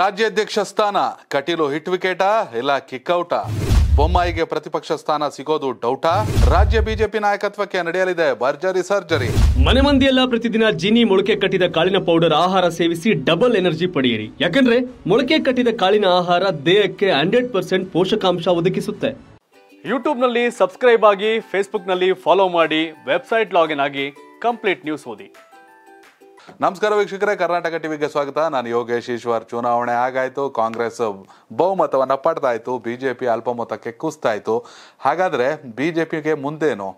ರಾಜ್ಯಾಧ್ಯಕ್ಷ ಸ್ಥಾನ ಕಟೀಲು ಹಿಟ್ ವಿಕೆಟಾ ಇಲ್ಲ ಕಿಕ್ಔಟ ಬೊಮ್ಮಾಯಿಗೆ ಪ್ರತಿಪಕ್ಷ ಸ್ಥಾನ ಸಿಗೋದು ಡೌಟಾ ರಾಜ್ಯ ಬಿಜೆಪಿ ನಾಯಕತ್ವಕ್ಕೆ ನಡೆಯಲಿದೆ ಭರ್ಜರಿ ಸರ್ಜರಿ ಮನೆ ಮಂದಿಯೆಲ್ಲ ಪ್ರತಿದಿನ ಜಿನಿ ಮೊಳಕೆ ಕಟ್ಟಿದ ಕಾಳಿನ ಪೌಡರ್ ಆಹಾರ ಸೇವಿಸಿ ಡಬಲ್ ಎನರ್ಜಿ ಪಡೆಯಿರಿ ಯಾಕಂದ್ರೆ ಮೊಳಕೆ ಕಟ್ಟಿದ ಕಾಳಿನ ಆಹಾರ ದೇಹಕ್ಕೆ ಹಂಡ್ರೆಡ್ ಪರ್ಸೆಂಟ್ ಪೋಷಕಾಂಶ ಒದಗಿಸುತ್ತೆ ನಲ್ಲಿ ಸಬ್ಸ್ಕ್ರೈಬ್ ಆಗಿ ಫೇಸ್ಬುಕ್ನಲ್ಲಿ ಫಾಲೋ ಮಾಡಿ ವೆಬ್ಸೈಟ್ ಲಾಗಿನ್ ಆಗಿ ಕಂಪ್ಲೀಟ್ ನ್ಯೂಸ್ ಓದಿ ನಮಸ್ಕಾರ ವೀಕ್ಷಕರೇ ಕರ್ನಾಟಕ ಟಿವಿಗೆ ಸ್ವಾಗತ ನಾನು ಯೋಗೇಶ್ ಈಶ್ವರ್ ಚುನಾವಣೆ ಆಗಾಯ್ತು ಕಾಂಗ್ರೆಸ್ ಬಹುಮತವನ್ನು ಪಡ್ತಾ ಇತ್ತು ಬಿಜೆಪಿ ಅಲ್ಪಮತಕ್ಕೆ ಕುಸ್ತಾಯಿತು ಹಾಗಾದರೆ ಬಿ ಜೆ ಮುಂದೇನು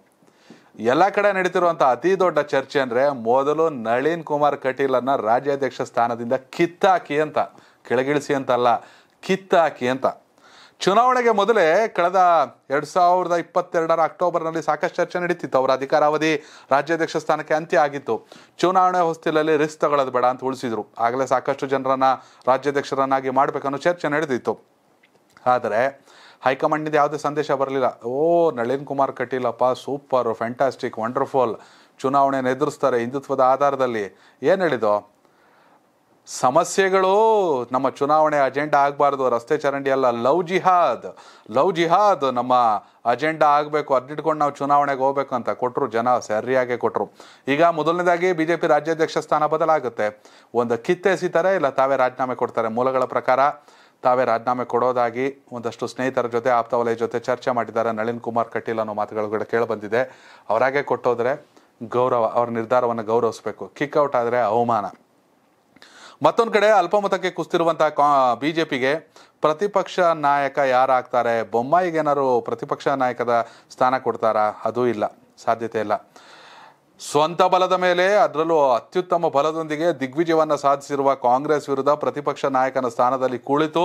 ಎಲ್ಲ ಕಡೆ ನಡೀತಿರುವಂಥ ಅತಿ ದೊಡ್ಡ ಚರ್ಚೆ ಅಂದ್ರೆ ಮೊದಲು ನಳಿನ್ ಕುಮಾರ್ ಕಟೀಲ್ ಅನ್ನ ರಾಜ್ಯಾಧ್ಯಕ್ಷ ಸ್ಥಾನದಿಂದ ಕಿತ್ತಾಕಿ ಅಂತ ಕೆಳಗಿಳಿಸಿ ಅಂತಲ್ಲ ಕಿತ್ತಾಕಿ ಅಂತ ಚುನಾವಣೆಗೆ ಮೊದಲೇ ಕಳೆದ ಎರಡು ಸಾವಿರದ ಇಪ್ಪತ್ತೆರಡರ ಅಕ್ಟೋಬರ್ನಲ್ಲಿ ಸಾಕಷ್ಟು ಚರ್ಚೆ ನಡೀತಿತ್ತು ಅವರ ಅಧಿಕಾರಾವಧಿ ರಾಜ್ಯಾಧ್ಯಕ್ಷ ಸ್ಥಾನಕ್ಕೆ ಅಂತ್ಯ ಆಗಿತ್ತು ಚುನಾವಣೆ ಹೊಸ್ತಿಲಲ್ಲಿ ರಿಸ್ಕ್ ತಗೊಳ್ಳೋದು ಬೇಡ ಅಂತ ಉಳಿಸಿದ್ರು ಆಗಲೇ ಸಾಕಷ್ಟು ಜನರನ್ನ ರಾಜ್ಯಾಧ್ಯಕ್ಷರನ್ನಾಗಿ ಮಾಡಬೇಕನ್ನೋ ಚರ್ಚೆ ನಡೆದಿತ್ತು ಆದರೆ ಹೈಕಮಾಂಡ್ನಿಂದ ಯಾವುದೇ ಸಂದೇಶ ಬರಲಿಲ್ಲ ಓ ನಳಿನ್ ಕುಮಾರ್ ಕಟೀಲಪ್ಪ ಸೂಪರ್ ಫ್ಯಾಂಟಾಸ್ಟಿಕ್ ವಂಡರ್ಫುಲ್ ಚುನಾವಣೆಯನ್ನು ಎದುರಿಸ್ತಾರೆ ಹಿಂದುತ್ವದ ಆಧಾರದಲ್ಲಿ ಏನು ಹೇಳಿದೋ ಸಮಸ್ಯೆಗಳು ನಮ್ಮ ಚುನಾವಣೆ ಅಜೆಂಡಾ ಆಗಬಾರ್ದು ರಸ್ತೆ ಚರಂಡಿ ಅಲ್ಲ ಲವ್ ಜಿಹಾದ್ ಲವ್ ಜಿಹಾದ್ ನಮ್ಮ ಅಜೆಂಡಾ ಆಗಬೇಕು ಅದಿಟ್ಕೊಂಡು ನಾವು ಚುನಾವಣೆಗೆ ಹೋಗ್ಬೇಕು ಅಂತ ಕೊಟ್ಟರು ಜನ ಸರಿಯಾಗಿ ಕೊಟ್ಟರು ಈಗ ಮೊದಲನೇದಾಗಿ ಬಿ ಜೆ ಪಿ ರಾಜ್ಯಾಧ್ಯಕ್ಷ ಸ್ಥಾನ ಬದಲಾಗುತ್ತೆ ಒಂದು ಕಿತ್ತೆಸಿತಾರೆ ಇಲ್ಲ ತಾವೇ ರಾಜೀನಾಮೆ ಕೊಡ್ತಾರೆ ಮೂಲಗಳ ಪ್ರಕಾರ ತಾವೇ ರಾಜೀನಾಮೆ ಕೊಡೋದಾಗಿ ಒಂದಷ್ಟು ಸ್ನೇಹಿತರ ಜೊತೆ ಆಪ್ತ ವಲಯ ಜೊತೆ ಚರ್ಚೆ ಮಾಡಿದ್ದಾರೆ ನಳಿನ್ ಕುಮಾರ್ ಕಟೀಲ್ ಅನ್ನೋ ಮಾತುಗಳು ಕೂಡ ಕೇಳಿಬಂದಿದೆ ಅವರಾಗೆ ಕೊಟ್ಟೋದ್ರೆ ಗೌರವ ಅವ್ರ ನಿರ್ಧಾರವನ್ನು ಗೌರವಿಸಬೇಕು ಕಿಕ್ಔಟ್ ಆದರೆ ಅವಮಾನ ಮತ್ತೊಂದು ಕಡೆ ಅಲ್ಪಮತಕ್ಕೆ ಕುಸ್ತಿರುವಂತಹ ಕಾ ಬಿಜೆಪಿಗೆ ಪ್ರತಿಪಕ್ಷ ನಾಯಕ ಯಾರಾಗ್ತಾರೆ ಬೊಮ್ಮಾಯಿಗೆ ಏನಾರು ಪ್ರತಿಪಕ್ಷ ನಾಯಕದ ಸ್ಥಾನ ಕೊಡ್ತಾರಾ ಅದು ಇಲ್ಲ ಸಾಧ್ಯತೆ ಇಲ್ಲ ಸ್ವಂತ ಬಲದ ಮೇಲೆ ಅದರಲ್ಲೂ ಅತ್ಯುತ್ತಮ ಬಲದೊಂದಿಗೆ ದಿಗ್ವಿಜಯವನ್ನು ಸಾಧಿಸಿರುವ ಕಾಂಗ್ರೆಸ್ ವಿರುದ್ಧ ಪ್ರತಿಪಕ್ಷ ನಾಯಕನ ಸ್ಥಾನದಲ್ಲಿ ಕುಳಿತು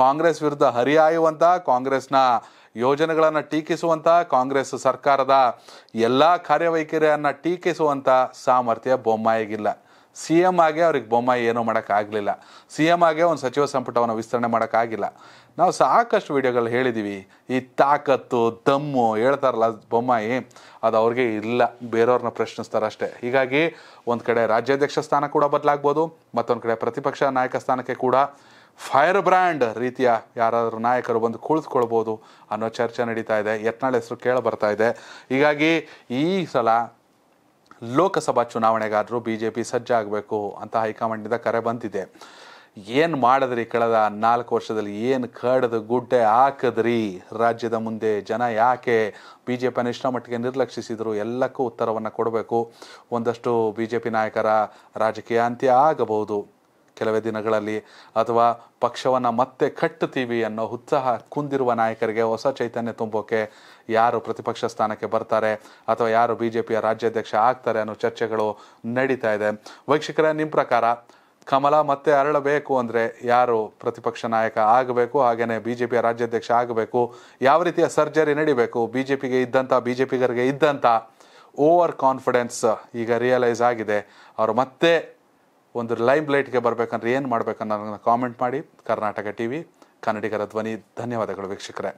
ಕಾಂಗ್ರೆಸ್ ವಿರುದ್ಧ ಹರಿಹಾಯುವಂಥ ಕಾಂಗ್ರೆಸ್ನ ಯೋಜನೆಗಳನ್ನು ಟೀಕಿಸುವಂಥ ಕಾಂಗ್ರೆಸ್ ಸರ್ಕಾರದ ಎಲ್ಲ ಕಾರ್ಯವೈಖರಿಯನ್ನು ಟೀಕಿಸುವಂಥ ಸಾಮರ್ಥ್ಯ ಬೊಮ್ಮಾಯಿಗಿಲ್ಲ ಸಿ ಎಮ್ ಆಗೇ ಅವ್ರಿಗೆ ಬೊಮ್ಮಾಯಿ ಏನೂ ಮಾಡೋಕ್ಕಾಗಲಿಲ್ಲ ಸಿ ಎಮ್ ಆಗೇ ಒಂದು ಸಚಿವ ಸಂಪುಟವನ್ನು ವಿಸ್ತರಣೆ ಮಾಡೋಕ್ಕಾಗಿಲ್ಲ ನಾವು ಸಾಕಷ್ಟು ವಿಡಿಯೋಗಳು ಹೇಳಿದ್ದೀವಿ ಈ ತಾಕತ್ತು ದಮ್ಮು ಹೇಳ್ತಾರಲ್ಲ ಬೊಮ್ಮಾಯಿ ಅದು ಅವ್ರಿಗೆ ಇಲ್ಲ ಬೇರೆಯವ್ರನ್ನ ಪ್ರಶ್ನಿಸ್ತಾರಷ್ಟೇ ಹೀಗಾಗಿ ಒಂದು ಕಡೆ ರಾಜ್ಯಾಧ್ಯಕ್ಷ ಸ್ಥಾನ ಕೂಡ ಬದಲಾಗ್ಬೋದು ಮತ್ತೊಂದು ಕಡೆ ಪ್ರತಿಪಕ್ಷ ನಾಯಕ ಸ್ಥಾನಕ್ಕೆ ಕೂಡ ಫೈರ್ ಬ್ರ್ಯಾಂಡ್ ರೀತಿಯ ಯಾರಾದರೂ ನಾಯಕರು ಬಂದು ಕುಳಿತುಕೊಳ್ಬೋದು ಅನ್ನೋ ಚರ್ಚೆ ನಡೀತಾ ಇದೆ ಯತ್ನಾಳ್ ಹೆಸರು ಕೇಳಿ ಬರ್ತಾ ಇದೆ ಹೀಗಾಗಿ ಈ ಸಲ ಲೋಕಸಭಾ ಚುನಾವಣೆಗಾರರು ಬಿ ಜೆ ಪಿ ಸಜ್ಜಾಗಬೇಕು ಅಂತ ಹೈಕಮಾಂಡಿಂದ ಕರೆ ಬಂದಿದೆ ಏನು ಮಾಡಿದ್ರಿ ಕಳೆದ ನಾಲ್ಕು ವರ್ಷದಲ್ಲಿ ಏನು ಕಡ್ದು ಗುಡ್ಡೆ ಹಾಕಿದ್ರಿ ರಾಜ್ಯದ ಮುಂದೆ ಜನ ಯಾಕೆ ಬಿ ಜೆ ಪಿಯನ್ನು ಮಟ್ಟಿಗೆ ನಿರ್ಲಕ್ಷಿಸಿದರು ಎಲ್ಲಕ್ಕೂ ಉತ್ತರವನ್ನು ಕೊಡಬೇಕು ಒಂದಷ್ಟು ಬಿ ಜೆ ಪಿ ನಾಯಕರ ರಾಜಕೀಯ ಅಂತ್ಯ ಆಗಬಹುದು ಕೆಲವೇ ದಿನಗಳಲ್ಲಿ ಅಥವಾ ಪಕ್ಷವನ್ನು ಮತ್ತೆ ಕಟ್ಟುತ್ತೀವಿ ಅನ್ನೋ ಉತ್ಸಾಹ ಕುಂದಿರುವ ನಾಯಕರಿಗೆ ಹೊಸ ಚೈತನ್ಯ ತುಂಬೋಕೆ ಯಾರು ಪ್ರತಿಪಕ್ಷ ಸ್ಥಾನಕ್ಕೆ ಬರ್ತಾರೆ ಅಥವಾ ಯಾರು ಬಿ ಜೆ ಪಿಯ ರಾಜ್ಯಾಧ್ಯಕ್ಷ ಆಗ್ತಾರೆ ಅನ್ನೋ ಚರ್ಚೆಗಳು ನಡೀತಾ ಇದೆ ವೀಕ್ಷಕರ ನಿಮ್ಮ ಪ್ರಕಾರ ಕಮಲ ಮತ್ತೆ ಅರಳಬೇಕು ಅಂದರೆ ಯಾರು ಪ್ರತಿಪಕ್ಷ ನಾಯಕ ಆಗಬೇಕು ಹಾಗೆಯೇ ಬಿ ಜೆ ಪಿಯ ರಾಜ್ಯಾಧ್ಯಕ್ಷ ಆಗಬೇಕು ಯಾವ ರೀತಿಯ ಸರ್ಜರಿ ನಡಿಬೇಕು ಬಿ ಜೆ ಪಿಗೆ ಇದ್ದಂಥ ಬಿ ಜೆ ಪಿಗರಿಗೆ ಇದ್ದಂಥ ಓವರ್ ಕಾನ್ಫಿಡೆನ್ಸ್ ಈಗ ರಿಯಲೈಸ್ ಆಗಿದೆ ಅವರು ಮತ್ತೆ ಒಂದು ಲೈಮ್ ಲೈಟ್ಗೆ ಬರಬೇಕಂದ್ರೆ ಏನು ಮಾಡಬೇಕನ್ನೋದನ್ನು ಕಾಮೆಂಟ್ ಮಾಡಿ ಕರ್ನಾಟಕ ಟಿ ವಿ ಕನ್ನಡಿಗರ ಧ್ವನಿ ಧನ್ಯವಾದಗಳು ವೀಕ್ಷಕರೇ